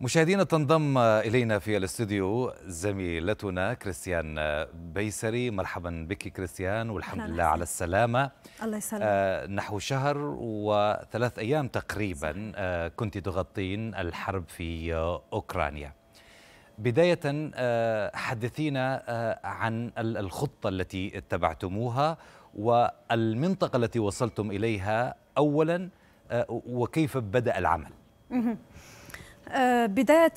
مشاهدينا تنضم إلينا في الاستوديو زميلتنا كريستيان بيسري مرحبا بك كريستيان والحمد لله على السلامة الله يسلمك آه نحو شهر وثلاث أيام تقريبا آه كنت تغطين الحرب في أوكرانيا بداية آه حدثينا آه عن الخطة التي اتبعتموها والمنطقة التي وصلتم إليها أولا آه وكيف بدأ العمل آه، بداية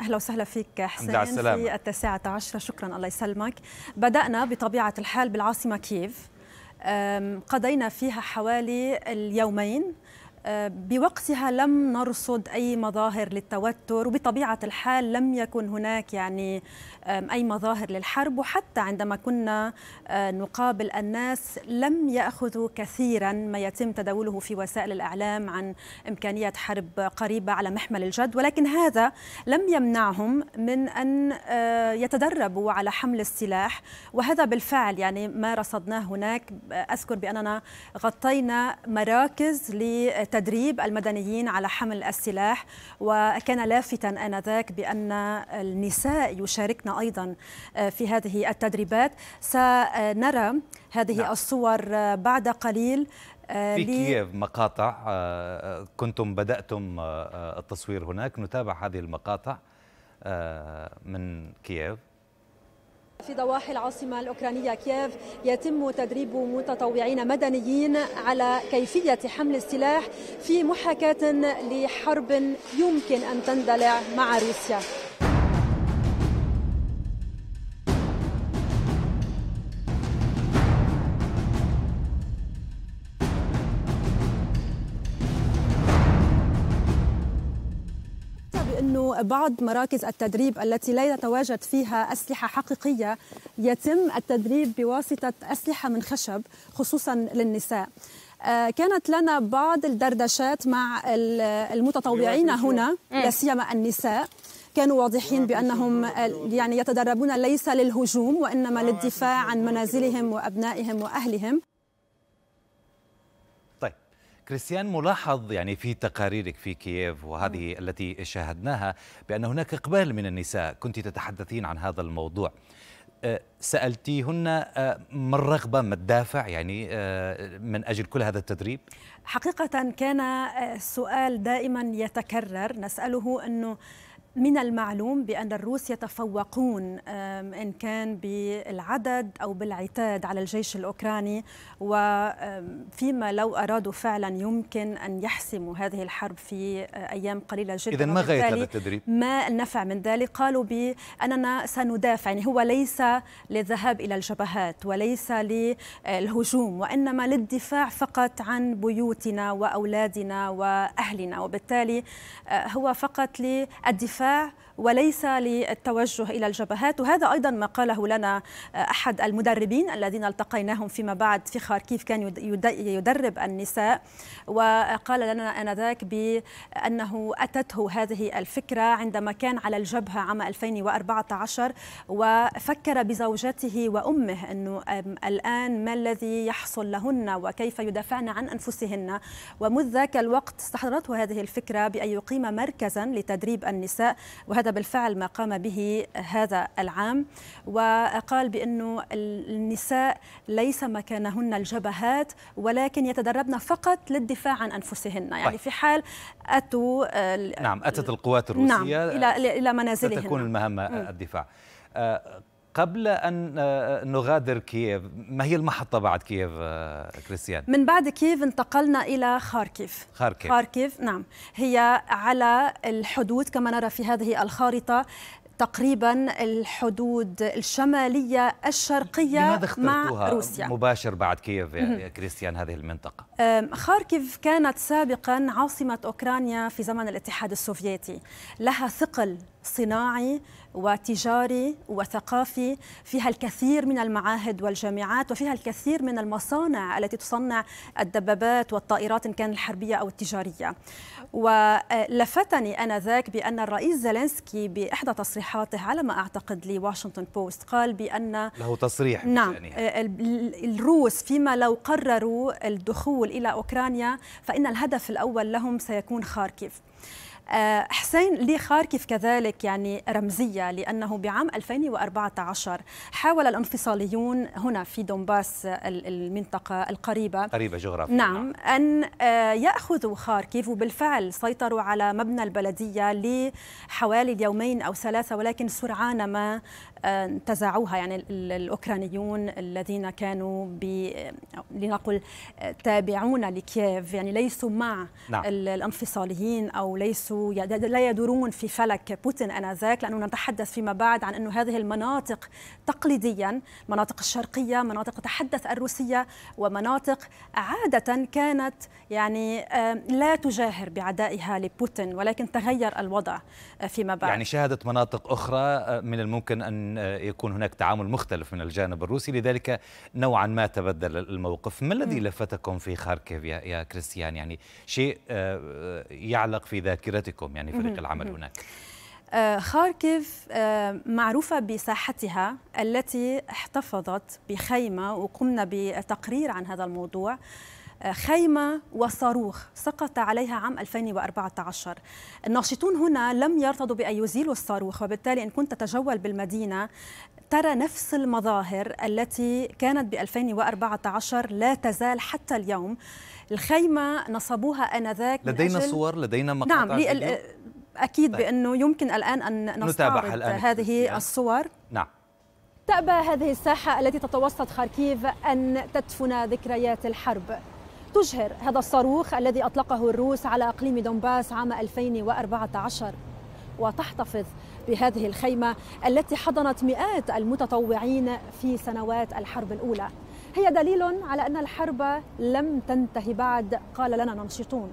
اهلا وسهلا فيك حسين في التاسعة عشرة شكرا الله يسلمك بدأنا بطبيعة الحال بالعاصمة كييف قضينا فيها حوالي اليومين بوقتها لم نرصد أي مظاهر للتوتر وبطبيعة الحال لم يكن هناك يعني أي مظاهر للحرب وحتى عندما كنا آه، نقابل الناس لم يأخذوا كثيرا ما يتم تداوله في وسائل الإعلام عن إمكانية حرب قريبة على محمل الجد ولكن هذا لم يمنعهم من أن آه، يتدربوا على حمل السلاح وهذا بالفعل يعني ما رصدناه هناك أذكر بأننا غطينا مراكز لتدريب تدريب المدنيين على حمل السلاح وكان لافتا آنذاك بأن النساء يشاركن أيضا آه، في هذه التدريبات سنرى هذه نعم. الصور آه، بعد قليل آه، في كييف مقاطع كنتم بدأتم التصوير هناك نتابع هذه المقاطع من كييف في ضواحي العاصمة الأوكرانية كييف يتم تدريب متطوعين مدنيين على كيفية حمل السلاح في محاكاة لحرب يمكن أن تندلع مع روسيا بعض مراكز التدريب التي لا يتواجد فيها أسلحة حقيقية يتم التدريب بواسطة أسلحة من خشب خصوصا للنساء آه، كانت لنا بعض الدردشات مع المتطوعين هنا إيه. لا سيما النساء كانوا واضحين بانهم آه، يعني يتدربون ليس للهجوم وانما آه، للدفاع عن منازلهم وابنائهم واهلهم كريستيان ملاحظ يعني في تقاريرك في كييف وهذه م. التي شاهدناها بأن هناك إقبال من النساء كنت تتحدثين عن هذا الموضوع أه، سألتيهن أه، ما الرغبة ما الدافع يعني أه، من أجل كل هذا التدريب؟ حقيقة كان السؤال دائما يتكرر نسأله أنه من المعلوم بأن الروس يتفوقون إن كان بالعدد أو بالعتاد على الجيش الأوكراني وفيما لو أرادوا فعلا يمكن أن يحسموا هذه الحرب في آه، أيام قليلة جدا إذا ما غاية هذا التدريب؟ ما النفع من ذلك؟ قالوا بأننا سندافع يعني هو ليس للذهاب إلى الجبهات وليس للهجوم وإنما للدفاع فقط عن بيوتنا وأولادنا وأهلنا وبالتالي آه، هو فقط للدفاع fé وليس للتوجه إلى الجبهات وهذا أيضا ما قاله لنا أحد المدربين الذين التقيناهم فيما بعد في خاركيف كان يدرب النساء وقال لنا آنذاك بأنه أتته هذه الفكرة عندما كان على الجبهة عام 2014 وفكر بزوجته وأمه أنه الآن ما الذي يحصل لهن وكيف يدافعن عن أنفسهن ومذ ذاك الوقت استحضرته هذه الفكرة بأن يقيم مركزا لتدريب النساء وهذا هذا بالفعل ما قام به هذا العام وقال بأنه النساء ليس مكانهن الجبهات ولكن يتدربن فقط للدفاع عن أنفسهن يعني طيب. في حال أتوا نعم أتت القوات نعم، الروسية نعم إلى, إلى منازلهن ستكون المهمة الدفاع قبل أن آه، آه، نغادر كييف ما هي المحطة بعد كييف آه، كريستيان؟ من بعد كييف انتقلنا إلى خاركيف خاركيف, خاركيف نعم هي على الحدود كما نرى في هذه الخارطة تقريبا الحدود الشمالية الشرقية مع روسيا مباشر بعد كييف يا كريستيان هذه المنطقة خاركيف كانت سابقا عاصمة أوكرانيا في زمن الاتحاد السوفيتي لها ثقل صناعي وتجاري وثقافي فيها الكثير من المعاهد والجامعات وفيها الكثير من المصانع التي تصنع الدبابات والطائرات إن كان الحربية أو التجارية ولفتني أنذاك بأن الرئيس زيلنسكي بإحدى تصريحاته على ما أعتقد لواشنطن بوست قال بأن له تصريح نعم آه، الروس فيما لو قرروا الدخول إلى أوكرانيا فإن الهدف الأول لهم سيكون خاركيف آه، حسين لي خاركيف كذلك يعني رمزية لأنه بعام 2014 حاول الانفصاليون هنا في دونباس المنطقة القريبة قريبة جغرافيا نعم أن آه، يأخذوا خاركيف وبالفعل سيطروا على مبنى البلدية لحوالي يومين أو ثلاثة ولكن سرعان ما انتزعوها يعني الأوكرانيون الذين كانوا آه، لنقل آه، تابعون لكييف يعني ليسوا مع نعم. الانفصاليين أو ليسوا لا يدورون في فلك بوتين آنذاك لأنه نتحدث فيما بعد عن أنه هذه المناطق تقليديا مناطق الشرقية مناطق تحدث الروسية ومناطق عادة كانت يعني لا تجاهر بعدائها لبوتين ولكن تغير الوضع آه، فيما بعد يعني شهدت مناطق أخرى من الممكن أن آه، يكون هناك تعامل مختلف من الجانب الروسي لذلك نوعا ما تبدل الموقف ما الذي لفتكم في خاركيف يا كريستيان يعني شيء آه، يعلق في ذاكرتكم يعني فريق العمل هناك آه، خاركيف معروفة بساحتها التي احتفظت بخيمة وقمنا بتقرير عن هذا الموضوع خيمة وصاروخ سقط عليها عام 2014 الناشطون هنا لم يرتضوا بأن يزيلوا الصاروخ وبالتالي إن كنت تتجول بالمدينة ترى نفس المظاهر التي كانت ب 2014 لا تزال حتى اليوم الخيمة نصبوها آنذاك لدينا صور لدينا مقاطع نعم أكيد طيب. بأنه يمكن الآن أن نستعرض الآن هذه يعني. الصور نعم تأبى هذه الساحة التي تتوسط خاركيف أن تدفن ذكريات الحرب تجهر هذا الصاروخ الذي أطلقه الروس على أقليم دونباس عام 2014 وتحتفظ بهذه الخيمة التي حضنت مئات المتطوعين في سنوات الحرب الأولى هي دليل على أن الحرب لم تنتهي بعد قال لنا ننشطون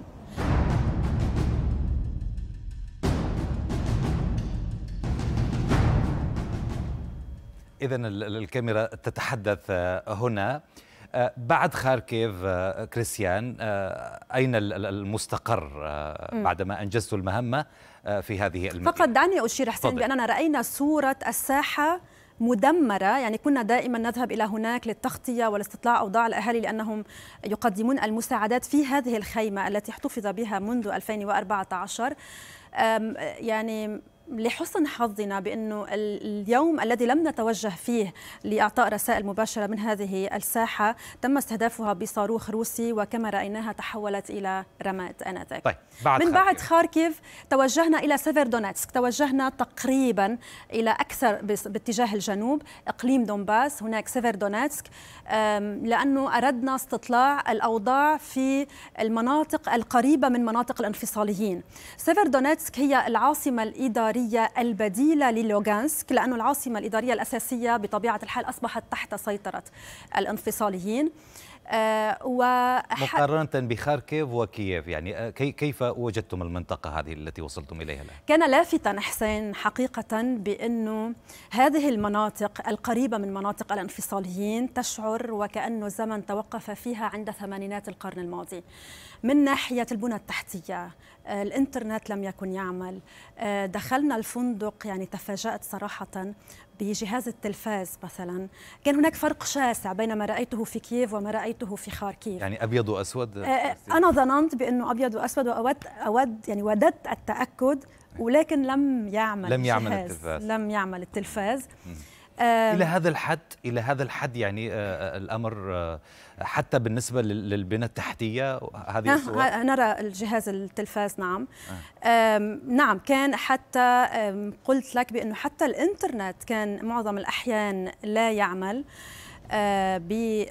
إذا الكاميرا تتحدث آه، هنا آه، بعد خاركيف آه، كريستيان آه، أين المستقر بعدما أنجزت المهمة في هذه المدينة فقط دعني أشير حسين بأننا رأينا صورة الساحة مدمرة يعني كنا دائما نذهب إلى هناك للتغطية والاستطلاع أوضاع الأهالي لأنهم يقدمون المساعدات في هذه الخيمة التي احتفظ بها منذ 2014 يعني لحسن حظنا بانه اليوم الذي لم نتوجه فيه لاعطاء رسائل مباشره من هذه الساحه تم استهدافها بصاروخ روسي وكما رايناها تحولت الى رماد انذاك طيب بعد من بعد خاركيف توجهنا الى سيفردونيتسك توجهنا تقريبا الى اكثر باتجاه الجنوب اقليم دونباس هناك سيفردونيتسك لانه اردنا استطلاع الاوضاع في المناطق القريبه من مناطق الانفصاليين سيفردونيتسك هي العاصمه الاداريه الإدارية البديلة للوغانسك لأن العاصمة الإدارية الأساسية بطبيعة الحال أصبحت تحت سيطرة الانفصاليين آه، مقارنة بخاركيف وكييف يعني آه، كيف وجدتم المنطقة هذه التي وصلتم إليها الآن؟ كان لافتا حسين حقيقة بأنه هذه المناطق القريبة من مناطق الانفصاليين تشعر وكأنه الزمن توقف فيها عند ثمانينات القرن الماضي من ناحية البنى التحتية آه، الانترنت لم يكن يعمل آه، دخلنا الفندق يعني تفاجأت صراحة بجهاز التلفاز مثلا كان هناك فرق شاسع بين ما رأيته في كييف وما رأيته في خاركيف يعني أبيض وأسود آه، أنا ظننت بأنه أبيض وأسود وأود أود يعني وددت التأكد ولكن لم يعمل لم يعمل التلفاز لم يعمل التلفاز م. الى هذا الحد الى هذا الحد يعني آه، آه، الامر آه، حتى بالنسبه للبنى التحتيه هذه نعم، نرى الجهاز التلفاز نعم نعم كان حتى قلت لك بانه حتى الانترنت كان معظم الاحيان لا يعمل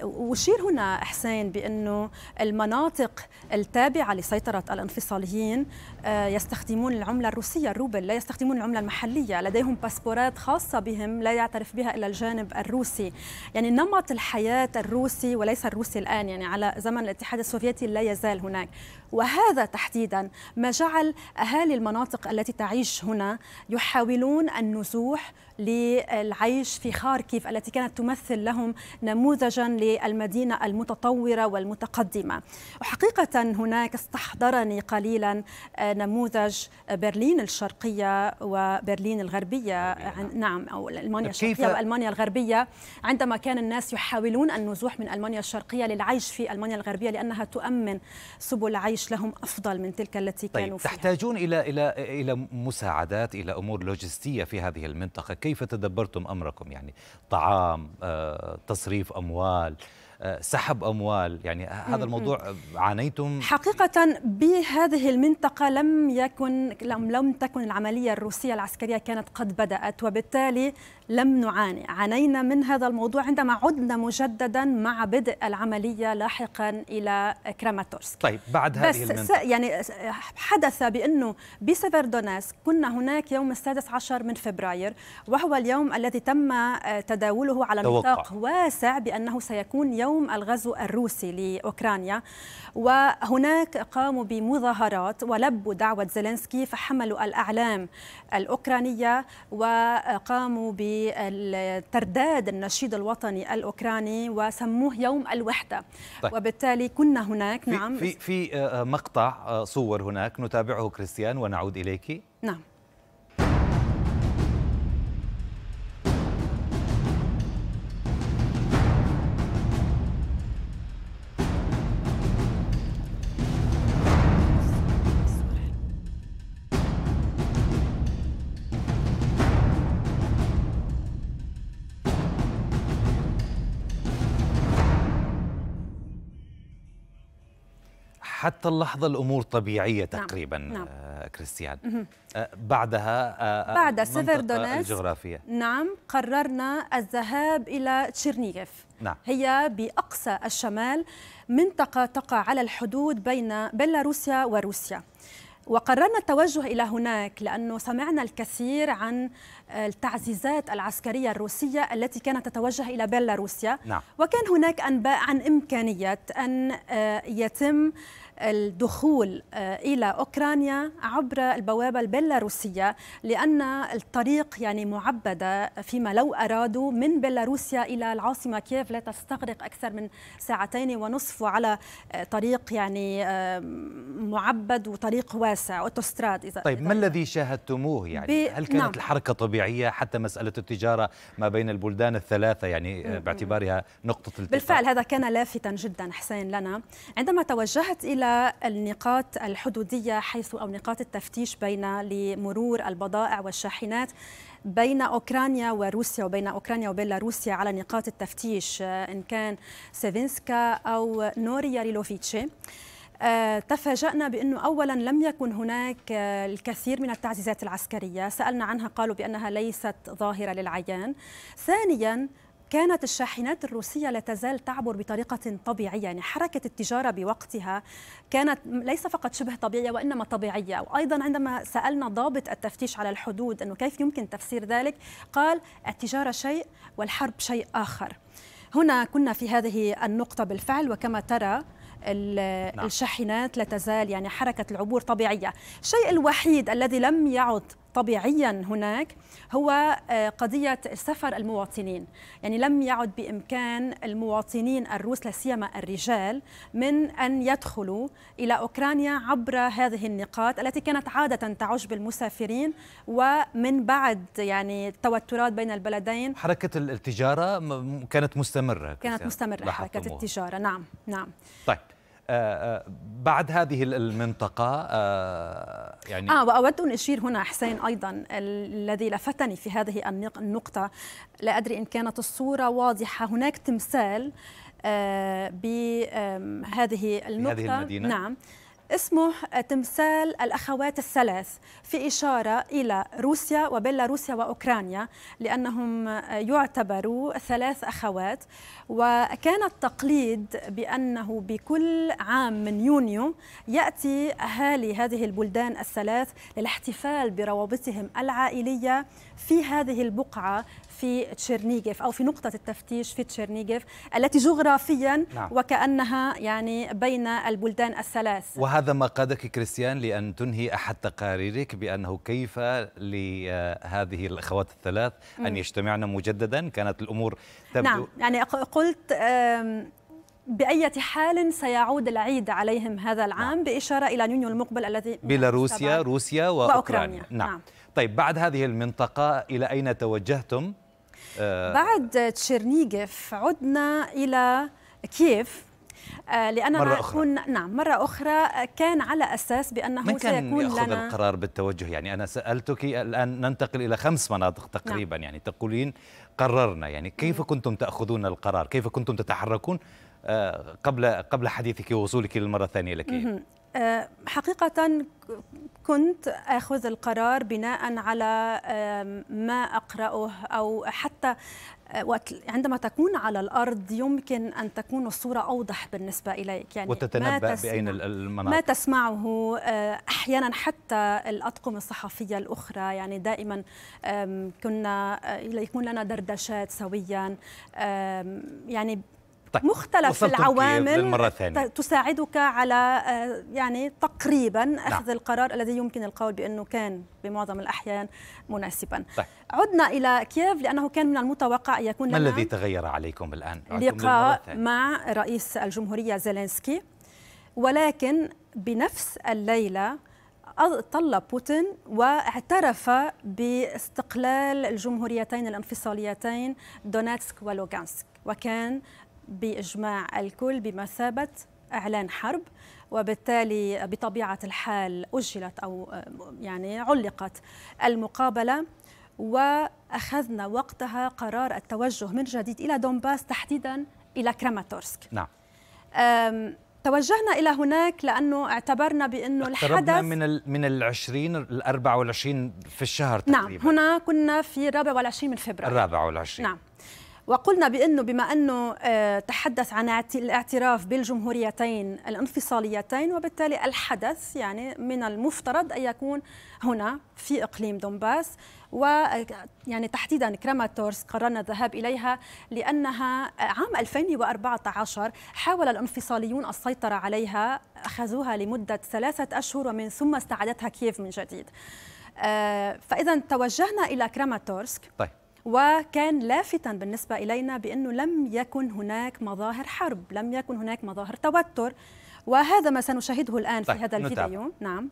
وشير هنا حسين بانه المناطق التابعه لسيطره الانفصاليين آه، يستخدمون العملة الروسية الروبل لا يستخدمون العملة المحلية لديهم باسبورات خاصة بهم لا يعترف بها إلا الجانب الروسي يعني نمط الحياة الروسي وليس الروسي الآن يعني على زمن الاتحاد السوفيتي لا يزال هناك وهذا تحديدا ما جعل أهالي المناطق التي تعيش هنا يحاولون النزوح للعيش في خاركيف التي كانت تمثل لهم نموذجا للمدينة المتطورة والمتقدمة وحقيقة هناك استحضرني قليلا آه، نموذج برلين الشرقية وبرلين الغربية نعم. نعم أو ألمانيا الشرقية وألمانيا الغربية عندما كان الناس يحاولون النزوح من ألمانيا الشرقية للعيش في ألمانيا الغربية لأنها تؤمن سبل عيش لهم أفضل من تلك التي طيب كانوا فيها تحتاجون إلى إلى إلى مساعدات إلى أمور لوجستية في هذه المنطقة كيف تدبرتم أمركم يعني طعام آه، تصريف أموال سحب اموال يعني هذا الموضوع عانيتم حقيقه بهذه المنطقه لم يكن لم, لم تكن العمليه الروسيه العسكريه كانت قد بدات وبالتالي لم نعاني عانينا من هذا الموضوع عندما عدنا مجددا مع بدء العملية لاحقا إلى كراماتورسك طيب بعد هذه بس المنطقة. يعني حدث بأنه بسيفردونسك كنا هناك يوم السادس عشر من فبراير وهو اليوم الذي تم آه، تداوله على نطاق واسع بأنه سيكون يوم الغزو الروسي لأوكرانيا وهناك قاموا بمظاهرات ولبوا دعوة زيلينسكي فحملوا الأعلام الأوكرانية وقاموا ب بترداد النشيد الوطني الاوكراني وسموه يوم الوحده طيب. وبالتالي كنا هناك في نعم في في آه، مقطع آه، صور هناك نتابعه كريستيان ونعود اليك نعم حتى اللحظة الأمور طبيعية نعم، تقريبا نعم. آه، كريستيان آه، بعدها آه، بعد سيفردونيس الجغرافية نعم قررنا الذهاب إلى تشيرنيغيف نعم. هي بأقصى الشمال منطقة تقع على الحدود بين بيلاروسيا وروسيا وقررنا التوجه إلى هناك لأنه سمعنا الكثير عن التعزيزات العسكرية الروسية التي كانت تتوجه إلى بيلاروسيا نعم. وكان هناك أنباء عن إمكانية أن يتم الدخول آه، الى اوكرانيا عبر البوابه البيلاروسيه لان الطريق يعني معبده فيما لو ارادوا من بيلاروسيا الى العاصمه كييف لا تستغرق اكثر من ساعتين ونصف وعلى آه، طريق يعني معبد وطريق واسع اوتوستراد اذا طيب إذا ما الذي شاهدتموه يعني هل كانت نعم. الحركه طبيعيه حتى مساله التجاره ما بين البلدان الثلاثه يعني آه، باعتبارها نقطه التقاء بالفعل هذا كان لافتا جدا حسين لنا عندما توجهت الى النقاط الحدودية حيث أو نقاط التفتيش بين لمرور البضائع والشاحنات بين اوكرانيا وروسيا وبين اوكرانيا وبيلاروسيا على نقاط التفتيش آه، ان كان سيفينسكا او نوريا ريلوفيتشي آه، تفاجأنا بأنه أولا لم يكن هناك آه، الكثير من التعزيزات العسكرية سألنا عنها قالوا بأنها ليست ظاهرة للعيان ثانيا كانت الشاحنات الروسية لا تزال تعبر بطريقة طبيعية يعني حركة التجارة بوقتها كانت ليس فقط شبه طبيعية وإنما طبيعية وأيضا عندما سألنا ضابط التفتيش على الحدود أنه كيف يمكن تفسير ذلك قال التجارة شيء والحرب شيء آخر هنا كنا في هذه النقطة بالفعل وكما ترى نعم. الشاحنات لا تزال يعني حركة العبور طبيعية الشيء الوحيد الذي لم يعد طبيعيا هناك هو آه، قضية سفر المواطنين يعني لم يعد بإمكان المواطنين الروس لا سيما الرجال من أن يدخلوا إلى أوكرانيا عبر هذه النقاط التي كانت عادة تعج بالمسافرين ومن بعد يعني التوترات بين البلدين حركة التجارة كانت مستمرة كانت مستمرة حركة التجارة نعم نعم طيب آه، آه، بعد هذه المنطقة آه، يعني آه وأود أن أشير هنا حسين أيضا الذي لفتني في هذه النقطة لا أدري إن كانت الصورة واضحة هناك تمثال بهذه النقطة هذه المدينة نعم اسمه تمثال الأخوات الثلاث في إشارة إلى روسيا وبيلاروسيا وأوكرانيا لأنهم يعتبروا ثلاث أخوات وكان التقليد بأنه بكل عام من يونيو يأتي أهالي هذه البلدان الثلاث للاحتفال بروابطهم العائلية في هذه البقعة في تشيرنيغيف أو في نقطة التفتيش في تشيرنيغيف التي جغرافيا نعم. وكأنها يعني بين البلدان الثلاث وهذا ما قادك كريستيان لأن تنهي أحد تقاريرك بأنه كيف لهذه الأخوات الثلاث أن يجتمعن مجددا كانت الأمور تبدو نعم يعني قلت بأية حال سيعود العيد عليهم هذا العام نعم. بإشارة إلى يونيو المقبل الذي بيلاروسيا روسيا وأوكرانيا, وأوكرانيا. نعم. نعم طيب بعد هذه المنطقة إلى أين توجهتم بعد تشيرنيغف عدنا إلى كييف آه، لأن مرة أخرى. نعم مرة أخرى كان على أساس بأنه من كان سيكون يأخذ لنا القرار بالتوجه يعني أنا سألتك الآن ننتقل إلى خمس مناطق نعم. تقريبا نعم. يعني تقولين قررنا يعني كيف كنتم تأخذون القرار كيف كنتم تتحركون آه، قبل قبل حديثك ووصولك للمرة الثانية لكييف أه، حقيقة كنت أخذ القرار بناء على أه، ما أقرأه أو حتى أه، عندما تكون على الأرض يمكن أن تكون الصورة أوضح بالنسبة إليك يعني وتتنبأ ما تسمع بأين المناطق ما تسمعه أحيانا حتى الأطقم الصحفية الأخرى يعني دائما كنا يكون لنا دردشات سويا يعني طيب. مختلف العوامل مرة ثانية. تساعدك على آه، يعني تقريبا نعم. أخذ نعم. القرار الذي يمكن القول بأنه كان بمعظم الأحيان مناسبا طيب. عدنا إلى كييف لأنه كان من المتوقع أن يكون ما الذي تغير عليكم الآن؟ لقاء مع رئيس الجمهورية زيلينسكي ولكن بنفس الليله طل بوتين واعترف باستقلال الجمهوريتين الانفصاليتين دوناتسك ولوغانسك وكان باجماع الكل بمثابه اعلان حرب وبالتالي بطبيعه الحال اجلت او يعني علقت المقابله واخذنا وقتها قرار التوجه من جديد الى دونباس تحديدا الى كراماتورسك نعم توجهنا الى هناك لانه اعتبرنا بانه الحدث من ال من ال 20 ال 24 في الشهر نعم، تقريبا نعم هنا كنا في الرابع والعشرين من فبراير الرابع والعشرين نعم وقلنا بأنه بما أنه آه، تحدث عن الاعتراف بالجمهوريتين الانفصاليتين وبالتالي الحدث يعني من المفترض أن يكون هنا في إقليم دونباس و آه، يعني تحديدا كراماتورس قررنا الذهاب اليها لانها آه، عام 2014 حاول الانفصاليون السيطره عليها اخذوها لمده ثلاثه اشهر ومن ثم استعادتها كييف من جديد فاذا توجهنا الى كراماتورسك طيب وكان لافتا بالنسبة إلينا بأنه لم يكن هناك مظاهر حرب لم يكن هناك مظاهر توتر وهذا ما سنشاهده الآن في طيب، هذا الفيديو نعم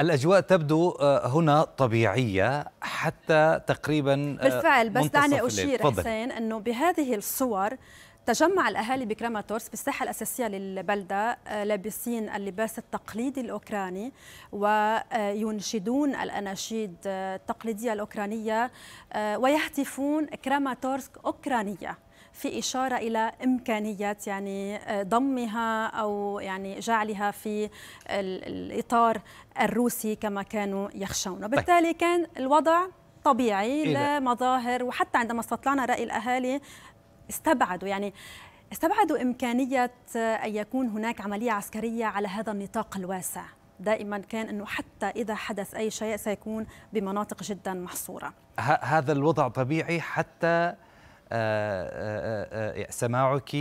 الأجواء تبدو آه، هنا طبيعية حتى تقريبا آه، بالفعل بس دعني أشير فضل. حسين أنه بهذه الصور تجمع الأهالي بكراماتورس بالساحة الأساسية للبلدة آه، لابسين اللباس التقليدي الأوكراني وينشدون الأناشيد التقليدية الأوكرانية ويهتفون كراماتورسك أوكرانية في إشارة إلى إمكانية يعني آه، ضمها أو يعني جعلها في الإطار الروسي كما كانوا يخشون طيب. وبالتالي كان الوضع طبيعي إيه؟ لمظاهر وحتى عندما استطلعنا رأي الأهالي استبعدوا يعني استبعدوا إمكانية آه، أن يكون هناك عملية عسكرية على هذا النطاق الواسع دائما كان أنه حتى إذا حدث أي شيء سيكون بمناطق جدا محصورة هذا الوضع طبيعي حتى آه، آه، آه، سماعك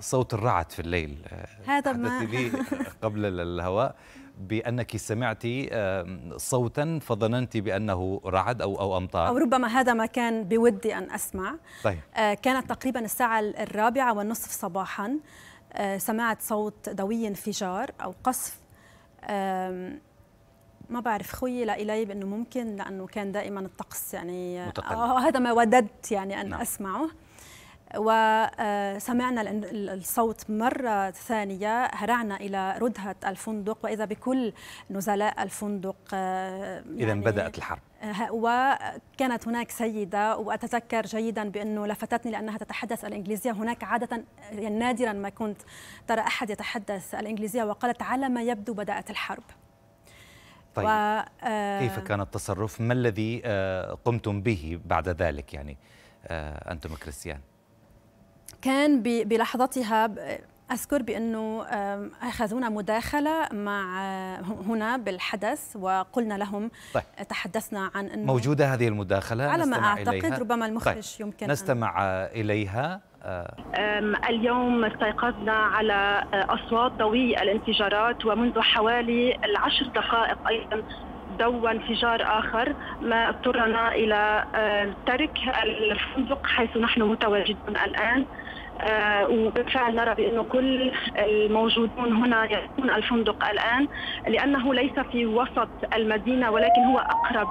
صوت الرعد في الليل هذا ما لي قبل الهواء بأنك سمعت صوتا فظننت بأنه رعد أو أو أمطار أو ربما هذا ما كان بودي أن أسمع طيب. كانت تقريبا الساعة الرابعة والنصف صباحا سمعت صوت دوي انفجار أو قصف ما بعرف خويي لإلي إلي بأنه ممكن لأنه كان دائما الطقس يعني آه، هذا ما وددت يعني أن نعم. أسمعه وسمعنا آه، الصوت مرة ثانية هرعنا إلى ردهة الفندق وإذا بكل نزلاء الفندق آه، يعني إذا بدأت الحرب وكانت هناك سيدة وأتذكر جيدا بأنه لفتتني لأنها تتحدث الإنجليزية هناك عادة يعني نادرا ما كنت ترى أحد يتحدث الإنجليزية وقالت على ما يبدو بدأت الحرب طيب و... كيف آه، كان التصرف؟ ما الذي آه، قمتم به بعد ذلك يعني آه، أنتم كريستيان؟ كان بلحظتها أذكر بأنه أخذونا مداخلة مع هنا بالحدث وقلنا لهم طيب. تحدثنا عن أنه موجودة هذه المداخلة على ما أعتقد طيب. إليها. ربما المخرج طيب. يمكن نستمع أن... إليها اليوم استيقظنا على آه، أصوات ضوي الانفجارات ومنذ حوالي العشر دقائق أيضا ضوى انفجار آخر ما اضطرنا إلى آه، ترك الفندق حيث نحن متواجدون الآن آه، وبالفعل نرى بأنه كل الموجودون هنا يكون الفندق الآن لأنه ليس في وسط المدينة ولكن هو أقرب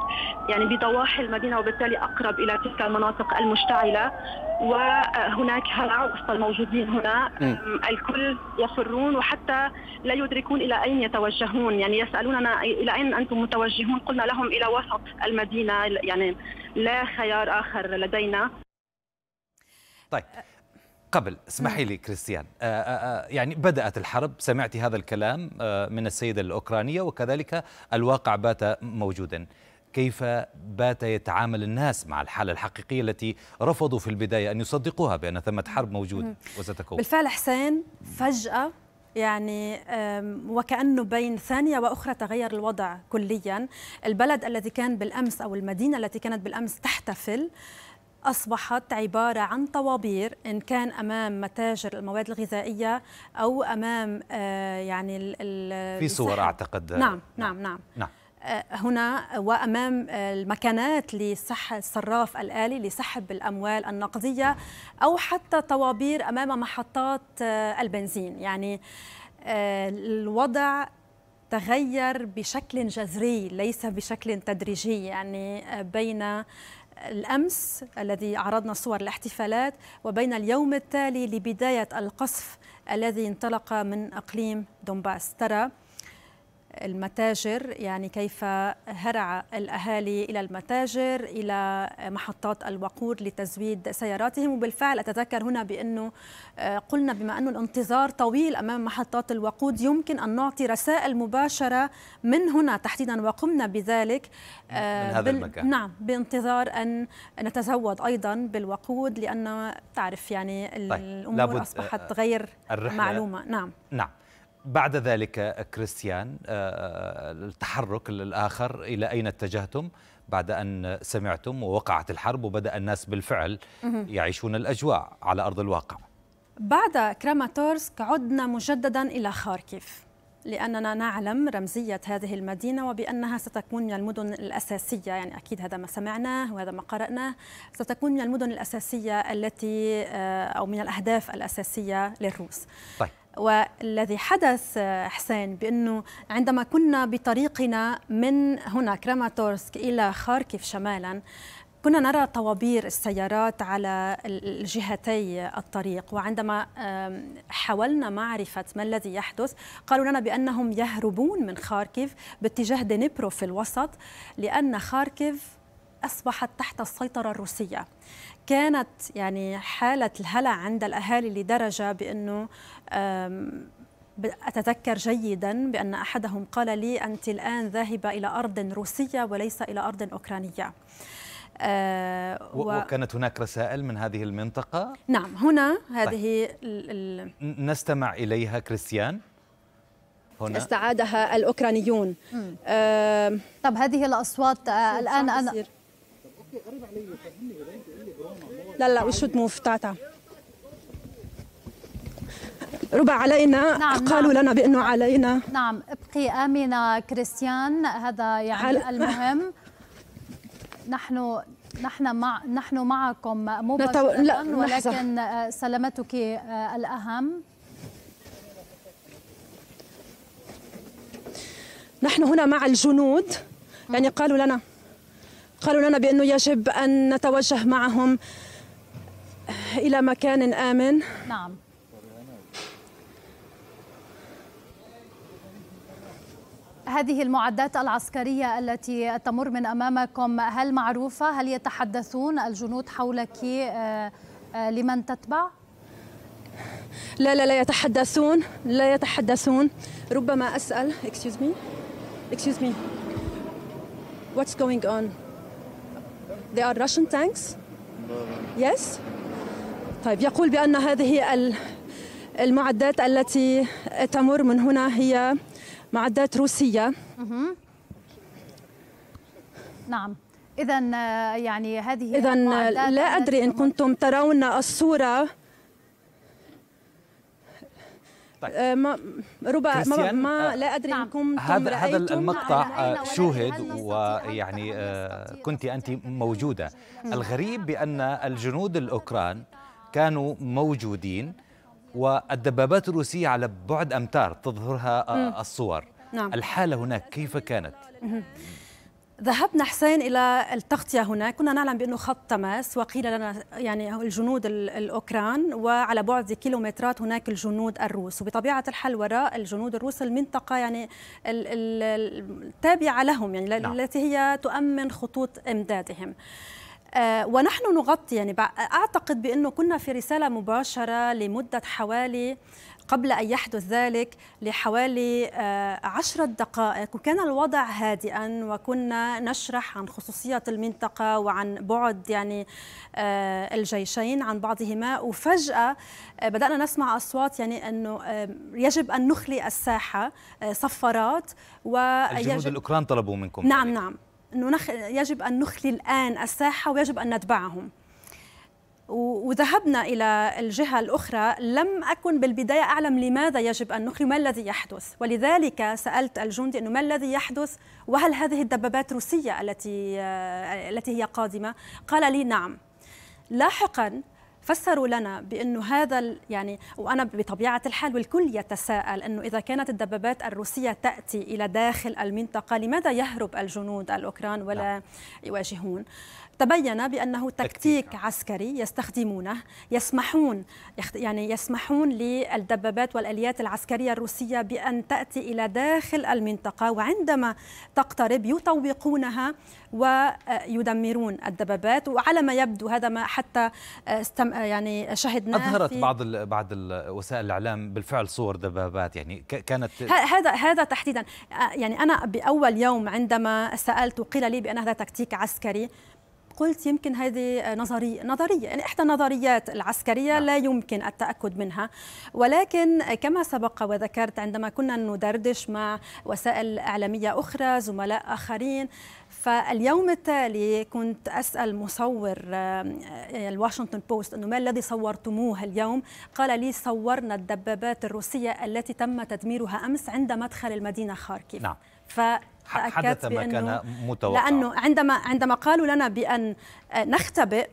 يعني بضواحي المدينة وبالتالي أقرب إلى تلك المناطق المشتعلة وهناك هلع وسط الموجودين هنا الكل يفرون وحتى لا يدركون الى اين يتوجهون يعني يسالوننا الى اين انتم متوجهون قلنا لهم الى وسط المدينه يعني لا خيار اخر لدينا طيب قبل اسمحي نعم. لي كريستيان آه، آه، آه، يعني بدأت الحرب سمعت هذا الكلام من السيدة الأوكرانية وكذلك الواقع بات موجودا كيف بات يتعامل الناس مع الحالة الحقيقية التي رفضوا في البداية أن يصدقوها بأن ثمة حرب موجودة وستكون بالفعل حسين فجأة يعني وكأنه بين ثانية وأخرى تغير الوضع كليا البلد الذي كان بالأمس أو المدينة التي كانت بالأمس تحتفل أصبحت عبارة عن طوابير إن كان أمام متاجر المواد الغذائية أو أمام آه، يعني ال ال في صور أعتقد نعم نعم نعم, نعم. نعم. آه، هنا وامام آه، المكانات لصح الصراف الالي لسحب الاموال النقديه او حتى طوابير امام محطات البنزين يعني الوضع تغير بشكل جذري ليس بشكل تدريجي يعني بين الأمس الذي عرضنا صور الاحتفالات وبين اليوم التالي لبداية القصف الذي انطلق من أقليم دونباس ترى المتاجر يعني كيف هرع الأهالي إلى المتاجر إلى محطات الوقود لتزويد سياراتهم وبالفعل أتذكر هنا بأنه آه، قلنا بما أنه الانتظار طويل أمام محطات الوقود يمكن أن نعطي رسائل مباشرة من هنا تحديدا وقمنا بذلك من آه، هذا بال... المكان نعم بانتظار أن نتزود أيضا بالوقود لأن تعرف يعني طيب، الأمور طيب. أصبحت آه، غير معلومة نعم نعم بعد ذلك آه، كريستيان آه، آه، التحرك الآخر إلى أين اتجهتم بعد أن سمعتم ووقعت الحرب وبدأ الناس بالفعل يعيشون الأجواء على أرض الواقع بعد كراماتورسك عدنا مجددا إلى خاركيف لأننا نعلم رمزية هذه المدينة وبأنها ستكون من المدن الأساسية يعني أكيد هذا ما سمعناه وهذا ما قرأناه ستكون من المدن الأساسية التي أو من الأهداف الأساسية للروس طيب والذي حدث آه، حسين بأنه عندما كنا بطريقنا من هنا كراماتورسك إلى خاركيف شمالا كنا نرى طوابير السيارات على الجهتي الطريق وعندما حاولنا معرفة ما الذي يحدث قالوا لنا بأنهم يهربون من خاركيف باتجاه دنيبرو في الوسط لأن خاركيف أصبحت تحت السيطرة الروسية كانت يعني حالة الهلع عند الأهالي لدرجة بأنه أتذكر جيدا بأن أحدهم قال لي أنت الآن ذاهبة إلى أرض روسية وليس إلى أرض أوكرانية آه و... وكانت هناك رسائل من هذه المنطقة؟ نعم هنا هذه طيب. ال... ال... نستمع إليها كريستيان هنا استعادها الأوكرانيون آه طب هذه الأصوات آه الآن أنا لا لا وشو تمو موف تاتا ربع علينا نعم, نعم. قالوا نعم. لنا بانه علينا نعم ابقي امنه كريستيان هذا يعني على... المهم نحن نحن مع نحن معكم مباشرة نتو... ولكن سلامتك الأهم نحن هنا مع الجنود يعني قالوا لنا قالوا لنا بأنه يجب أن نتوجه معهم إلى مكان آمن نعم هذه المعدات العسكرية التي تمر من أمامكم هل معروفة؟ هل يتحدثون الجنود حولك آه، آه، لمن تتبع؟ لا لا لا يتحدثون لا يتحدثون ربما أسأل excuse me excuse me what's going on They are Russian tanks. Yes. طيب يقول بأن هذه المعدات التي تمر من هنا هي معدات روسية. نعم. إذا آه، يعني هذه إذا لا أدري إن كنتم ترون الصورة طيب. آه ما ربع ما, ما آه، لا ادري نعم. انكم هذا هذا المقطع نعم، آه، شوهد ويعني آه كنت انت موجوده الغريب بان الجنود الاوكران كانوا موجودين والدبابات الروسيه على بعد امتار تظهرها آه، الصور نعم. الحاله هناك كيف كانت ذهبنا حسين الى التغطيه هناك كنا نعلم بانه خط تماس وقيل لنا يعني الجنود الاوكران وعلى بعد كيلومترات هناك الجنود الروس وبطبيعه الحال وراء الجنود الروس المنطقه يعني التابعه لهم يعني نعم. التي هي تؤمن خطوط امدادهم آه، ونحن نغطي يعني اعتقد بانه كنا في رساله مباشره لمده حوالي قبل أن يحدث ذلك لحوالي آه، عشرة دقائق وكان الوضع هادئا وكنا نشرح عن خصوصية المنطقة وعن بعد يعني آه، الجيشين عن بعضهما وفجأة آه، بدأنا نسمع أصوات يعني أنه يجب أن نخلي الساحة صفارات الجنود الأوكران طلبوا منكم نعم نعم أنه يجب أن نخلي الآن الساحة ويجب أن نتبعهم وذهبنا إلى الجهة الأخرى لم أكن بالبداية أعلم لماذا يجب أن نخرج ما الذي يحدث ولذلك سألت الجندي أنه ما الذي يحدث وهل هذه الدبابات روسية التي التي هي قادمة قال لي نعم لاحقا فسروا لنا بانه هذا يعني وانا بطبيعه الحال والكل يتساءل انه اذا كانت الدبابات الروسيه تاتي الى داخل المنطقه لماذا يهرب الجنود الاوكران ولا لا. نعم. يواجهون تبين بأنه تكتيك عسكري يستخدمونه يسمحون يعني يسمحون للدبابات والآليات العسكرية الروسية بأن تأتي إلى داخل المنطقة وعندما تقترب يطوقونها ويدمرون الدبابات وعلى ما يبدو هذا ما حتى آه، استم آه، يعني شهدناه أظهرت بعض ال بعض ال وسائل الإعلام بالفعل صور دبابات يعني كانت هذا هذا تحديدا آه، يعني أنا بأول يوم عندما سألت قيل لي بأن هذا تكتيك عسكري قلت يمكن هذه نظرية نظرية يعني إحدى النظريات العسكرية نعم. لا يمكن التأكد منها ولكن كما سبق وذكرت عندما كنا ندردش مع وسائل إعلامية أخرى زملاء آخرين فاليوم التالي كنت أسأل مصور آه، الواشنطن بوست أنه ما الذي صورتموه اليوم قال لي صورنا الدبابات الروسية التي تم تدميرها أمس عند مدخل المدينة خاركيف نعم. حدث ما كان متوقع لأنه عندما عندما قالوا لنا بأن آه، نختبئ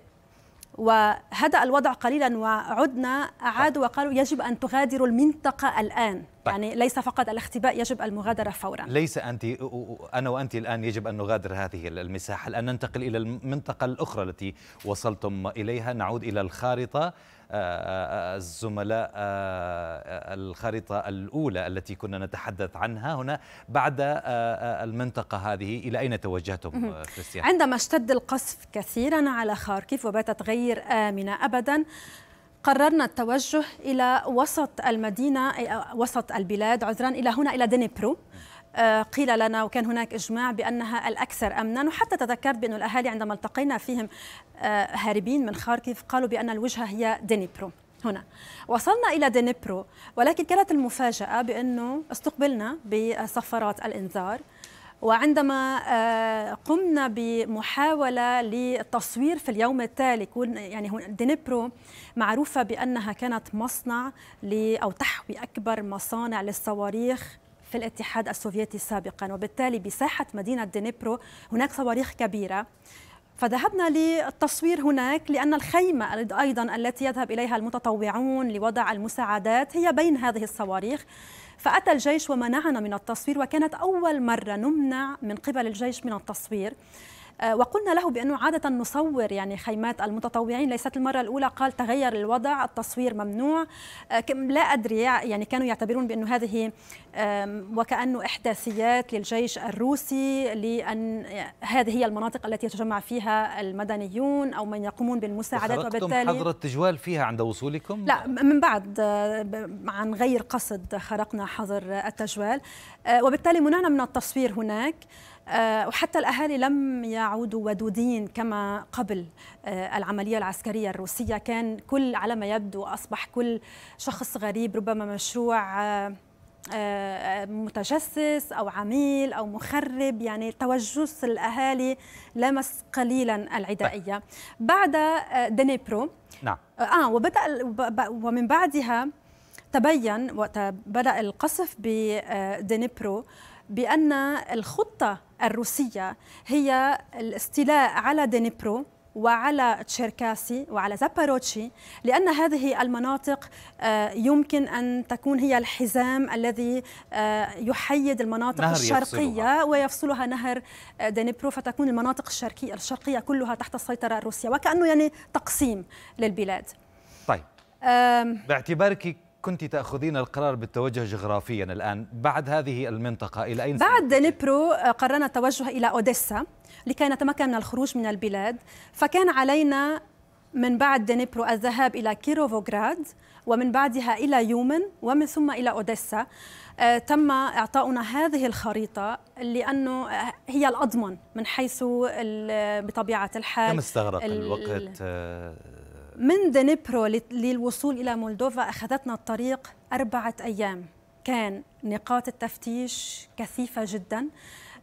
وهدأ الوضع قليلا وعدنا أعادوا طيب. وقالوا يجب أن تغادروا المنطقة الآن طيب. يعني ليس فقط الاختباء يجب المغادرة فورا ليس أنت أنا وأنت الآن يجب أن نغادر هذه المساحة الآن ننتقل إلى المنطقة الأخرى التي وصلتم إليها نعود إلى الخارطة آه، آه، آه، الزملاء الخريطة الأولى التي كنا نتحدث عنها هنا بعد المنطقة هذه إلى أين توجهتم كريستيان؟ عندما اشتد القصف كثيرا على خاركيف وباتت غير آمنة أبدا قررنا التوجه إلى وسط المدينة وسط البلاد عذرا إلى هنا إلى دنيبرو آه، قيل لنا وكان هناك إجماع بأنها الأكثر أمنا وحتى تذكرت بأن الأهالي عندما التقينا فيهم آه، هاربين من خاركيف قالوا بأن الوجهة هي دنيبرو هنا وصلنا إلى دنيبرو ولكن كانت المفاجأة بأنه استقبلنا بصفارات الإنذار وعندما آه، قمنا بمحاولة للتصوير في اليوم التالي يعني دنيبرو معروفة بأنها كانت مصنع أو تحوي أكبر مصانع للصواريخ في الاتحاد السوفيتي سابقا وبالتالي بساحة مدينة دنيبرو هناك صواريخ كبيرة فذهبنا للتصوير هناك لأن الخيمة أيضا التي يذهب إليها المتطوعون لوضع المساعدات هي بين هذه الصواريخ فأتى الجيش ومنعنا من التصوير وكانت أول مرة نمنع من قبل الجيش من التصوير آه، وقلنا له بأنه عادة نصور يعني خيمات المتطوعين ليست المرة الأولى قال تغير الوضع التصوير ممنوع آه، لا أدري يعني كانوا يعتبرون بأنه هذه وكأنه إحداثيات للجيش الروسي لأن آه، هذه هي المناطق التي يتجمع فيها المدنيون أو من يقومون بالمساعدات وبالتالي حظر التجوال فيها عند وصولكم؟ لا من بعد عن غير قصد خرقنا حظر التجوال وبالتالي منعنا من التصوير هناك آه، وحتى الأهالي لم يعودوا ودودين كما قبل آه، العملية العسكرية الروسية كان كل على ما يبدو أصبح كل شخص غريب ربما مشروع آه، متجسس او عميل او مخرب يعني توجس الاهالي لمس قليلا العدائيه بعد دنيبرو نعم اه وبدا ومن بعدها تبين وقت بدا القصف بدنيبرو بأن الخطة الروسية هي الاستيلاء على دنيبرو وعلى تشيركاسي وعلى زاباروتشي لأن هذه المناطق آه، يمكن أن تكون هي الحزام الذي آه، يحيد المناطق الشرقية يفصلها. ويفصلها نهر آه، دنيبرو فتكون المناطق الشرقية, الشرقية كلها تحت السيطرة الروسية وكأنه يعني تقسيم للبلاد طيب باعتبارك كنت تأخذين القرار بالتوجه جغرافيا الآن بعد هذه المنطقة إلى أين بعد دنيبرو آه، قررنا التوجه إلى أوديسا لكي نتمكن من الخروج من البلاد فكان علينا من بعد دنيبرو الذهاب إلى كيروفوغراد ومن بعدها إلى يومن ومن ثم إلى أوديسا آه، تم إعطاؤنا هذه الخريطة لأنه آه، هي الأضمن من حيث بطبيعة الحال كم استغرق الوقت من دنيبرو للوصول إلى مولدوفا أخذتنا الطريق أربعة أيام كان نقاط التفتيش كثيفة جداً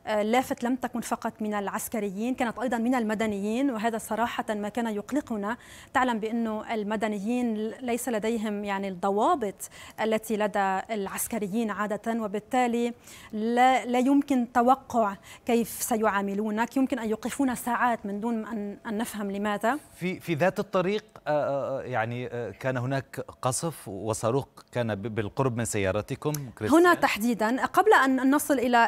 آه، لافت لم تكن فقط من العسكريين كانت أيضا من المدنيين وهذا صراحة ما كان يقلقنا تعلم بأنه المدنيين ليس لديهم يعني الضوابط التي لدى العسكريين عادة وبالتالي لا, لا يمكن توقع كيف سيعاملونك يمكن أن يقفون ساعات من دون أن, أن نفهم لماذا في, في ذات الطريق آه، آه، يعني كان هناك قصف وصاروخ كان بالقرب من سيارتكم هنا تحديدا قبل أن نصل إلى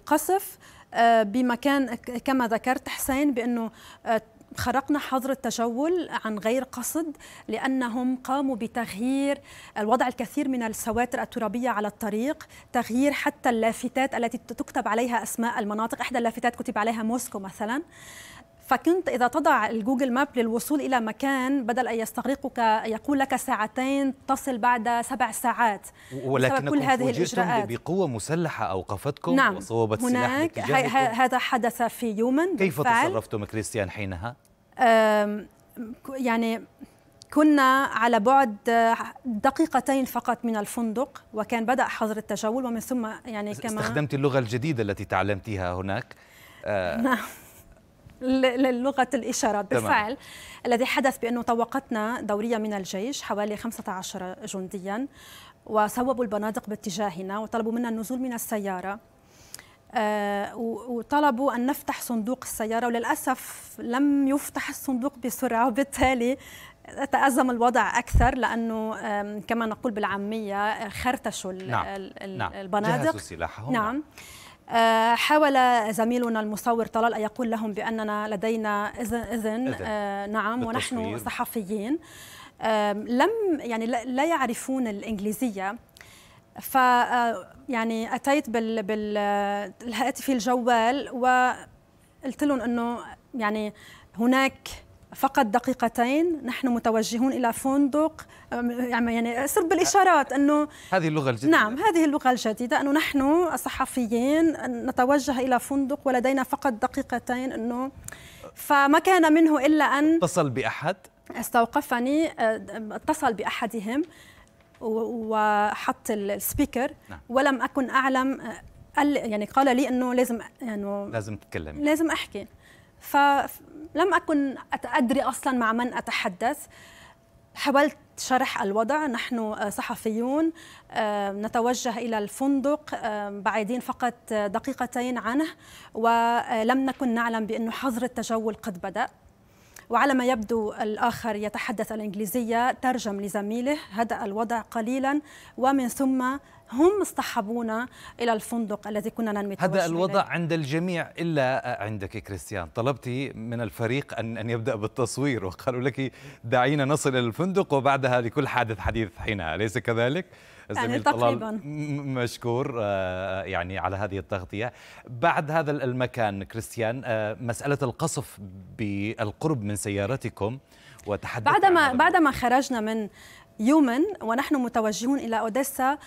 القصف آه، بمكان كما ذكرت حسين بانه آه، خرقنا حظر التجول عن غير قصد لأنهم قاموا بتغيير الوضع الكثير من السواتر الترابية على الطريق تغيير حتى اللافتات التي تكتب عليها أسماء المناطق إحدى اللافتات كتب عليها موسكو مثلا فكنت إذا تضع الجوجل ماب للوصول إلى مكان بدل أن يستغرقك يقول لك ساعتين تصل بعد سبع ساعات ولكنكم كل هذه الإجراءات بقوة مسلحة أوقفتكم نعم وصوبت هناك سلاح هذا حدث في يوم كيف تصرفتم كريستيان حينها؟ يعني كنا على بعد دقيقتين فقط من الفندق وكان بدأ حظر التجول ومن ثم يعني كما استخدمت اللغة الجديدة التي تعلمتيها هناك آه، نعم للغه الاشارات بالفعل الذي حدث بانه طوقتنا دوريه من الجيش حوالي 15 جنديا وصوبوا البنادق باتجاهنا وطلبوا منا النزول من السياره آه، وطلبوا ان نفتح صندوق السياره وللاسف لم يفتح الصندوق بسرعه وبالتالي تأزم الوضع أكثر لأنه كما نقول بالعامية خرتشوا نعم. نعم. البنادق جهزوا سلاحهم نعم, نعم. آه، حاول زميلنا المصور طلال أن يقول لهم بأننا لدينا إذن, إذن, إذن. آه، نعم ونحن صحفيين آه، لم يعني لا يعرفون الإنجليزية ف يعني أتيت بال بالهاتف الجوال وقلت لهم أنه يعني هناك فقط دقيقتين نحن متوجهون الى فندق يعني صرت يعني بالاشارات انه هذه اللغه الجديده نعم هذه اللغه الجديده انه نحن الصحفيين نتوجه الى فندق ولدينا فقط دقيقتين انه فما كان منه الا ان اتصل باحد استوقفني اتصل باحدهم وحط السبيكر نعم. ولم اكن اعلم قال يعني قال لي انه لازم يعني لازم تتكلمي لازم احكي ف لم أكن أدري أصلا مع من أتحدث حاولت شرح الوضع نحن صحفيون آه، نتوجه إلى الفندق آه، بعيدين فقط آه، دقيقتين عنه ولم نكن نعلم بأن حظر التجول قد بدأ وعلى ما يبدو الآخر يتحدث الإنجليزية ترجم لزميله هدأ الوضع قليلا ومن ثم هم اصطحبونا إلى الفندق الذي كنا ننوي هذا الوضع إليه. عند الجميع إلا عندك كريستيان طلبت من الفريق أن, أن يبدأ بالتصوير وقالوا لك دعينا نصل إلى الفندق وبعدها لكل حادث حديث حينها أليس كذلك؟ يعني تقريبا مشكور آه، يعني على هذه التغطية بعد هذا المكان كريستيان آه، مسألة القصف بالقرب من سيارتكم وتحدث بعدما بعدما خرجنا من يومن ونحن متوجهون إلى أوديسا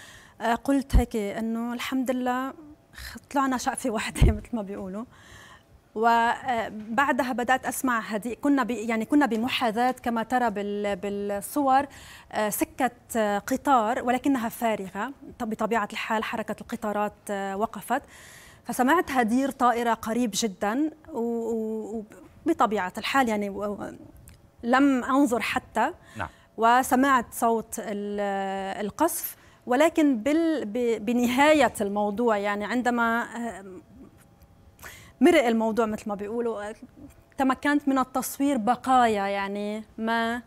آه، قلت هيك انه الحمد لله طلعنا شقفه واحده مثل ما بيقولوا وبعدها آه، بدات اسمع هدي كنا يعني كنا بمحاذاه كما ترى بالصور آه، سكه قطار ولكنها فارغه بطبيعه الحال حركه القطارات وقفت فسمعت هدير طائره قريب جدا وبطبيعه الحال يعني لم انظر حتى نعم. وسمعت صوت القصف ولكن بال... بنهاية الموضوع يعني عندما آه، مرق الموضوع مثل ما بيقولوا آه، تمكنت من التصوير بقايا يعني ما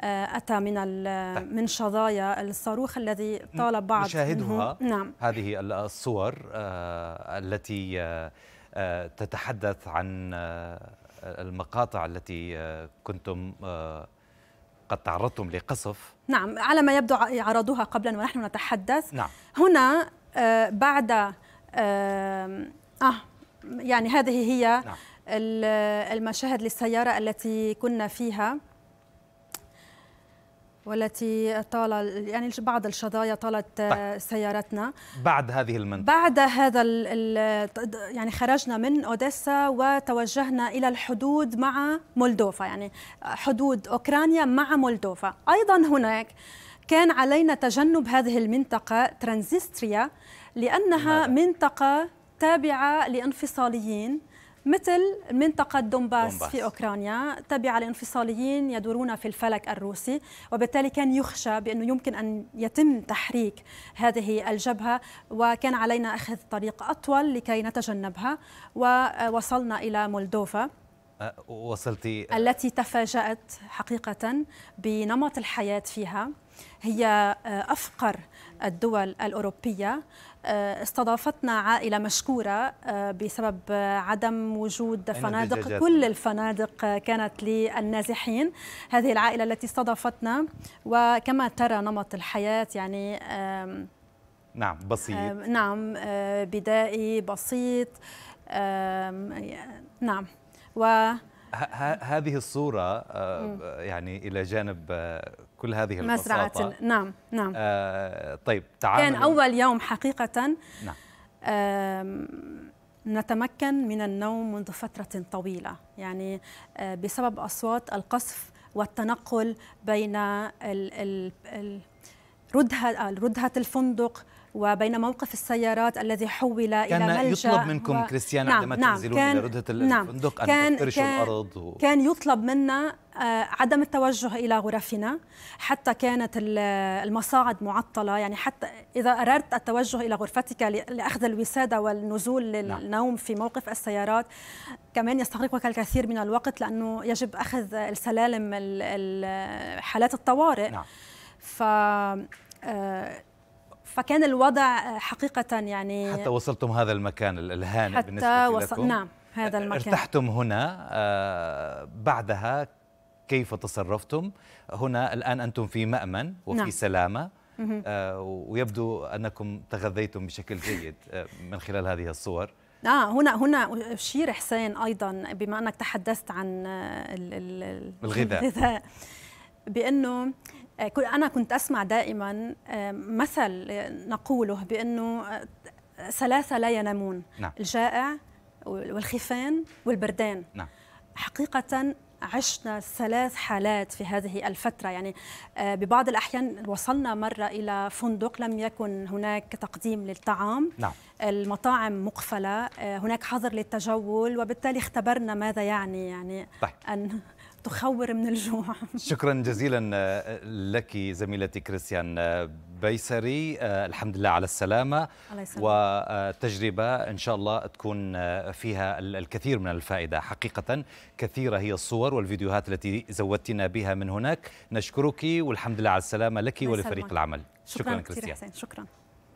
آه، اتى من طيب. من شظايا الصاروخ الذي طال بعض نشاهدها نعم هذه الصور التي تتحدث عن المقاطع التي كنتم قد تعرضتم لقصف نعم على ما يبدو عرضوها قبلا ونحن نتحدث نعم. هنا آه بعد آه, آه يعني هذه هي نعم. المشاهد للسيارة التي كنا فيها والتي طال يعني بعض الشظايا طالت آه، طيب. سيارتنا بعد هذه المنطقة بعد هذا الـ الـ يعني خرجنا من اوديسا وتوجهنا الى الحدود مع مولدوفا يعني حدود اوكرانيا مع مولدوفا ايضا هناك كان علينا تجنب هذه المنطقة ترانزستريا لأنها لماذا؟ منطقة تابعة لانفصاليين مثل منطقة دومباس في أوكرانيا تبع الانفصاليين يدورون في الفلك الروسي وبالتالي كان يخشى بأنه يمكن أن يتم تحريك هذه الجبهة وكان علينا أخذ طريق أطول لكي نتجنبها ووصلنا إلى مولدوفا أه، وصلتي التي تفاجأت حقيقة بنمط الحياة فيها هي أه، أفقر الدول الأوروبية آه، استضافتنا عائلة مشكورة آه، بسبب عدم وجود فنادق كل الفنادق كانت للنازحين هذه العائلة التي استضافتنا وكما ترى نمط الحياة يعني نعم بسيط نعم آه، بدائي بسيط نعم و هذه الصورة يعني إلى جانب كل هذه البساطة مسرعة نعم نعم آه طيب تعالوا كان أول يوم حقيقة نعم آه نتمكن من النوم منذ فترة طويلة يعني آه بسبب أصوات القصف والتنقل بين ال ال ال ردهة, ردهة الفندق وبين موقف السيارات الذي حول إلى ملجأ يطلب منكم و... كريستيانا نعم عندما نعم تنزلون إلى ردة الفندق نعم أن تفترشوا كان... الأرض و... كان يطلب منا آه، عدم التوجه الى غرفنا حتى كانت المصاعد معطله يعني حتى اذا اردت التوجه الى غرفتك لاخذ الوساده والنزول نعم. للنوم في موقف السيارات كمان يستغرقك الكثير من الوقت لانه يجب اخذ السلالم حالات الطوارئ نعم. ف آه، فكان الوضع آه، حقيقة يعني حتى وصلتم هذا المكان الهانئ حتى بالنسبة وص... لكم نعم هذا المكان ارتحتم هنا آه، بعدها كيف تصرفتم هنا الآن أنتم في مأمن وفي نعم. سلامة آه، ويبدو أنكم تغذيتم بشكل جيد من خلال هذه الصور آه هنا هنا أشير حسين أيضا بما أنك تحدثت عن ال ال الغذاء, الغذاء. بانه آه، انا كنت اسمع دائما آه، مثل نقوله بانه آه، ثلاثه لا ينامون نعم. الجائع والخفان والبردان نعم. حقيقه عشنا ثلاث حالات في هذه الفترة يعني ببعض الأحيان وصلنا مرة إلى فندق لم يكن هناك تقديم للطعام نعم. المطاعم مقفلة هناك حظر للتجول وبالتالي اختبرنا ماذا يعني يعني طيب. أن تخور من الجوع شكرا جزيلا آه، لك زميلتي كريستيان آه، بيسري آه، الحمد لله على السلامة الله وتجربة إن شاء الله تكون فيها الكثير من الفائدة حقيقة كثيرة هي الصور والفيديوهات التي زودتنا بها من هناك نشكرك والحمد لله على السلامة لك ولفريق العمل شكرا, شكرا كريستيان شكرا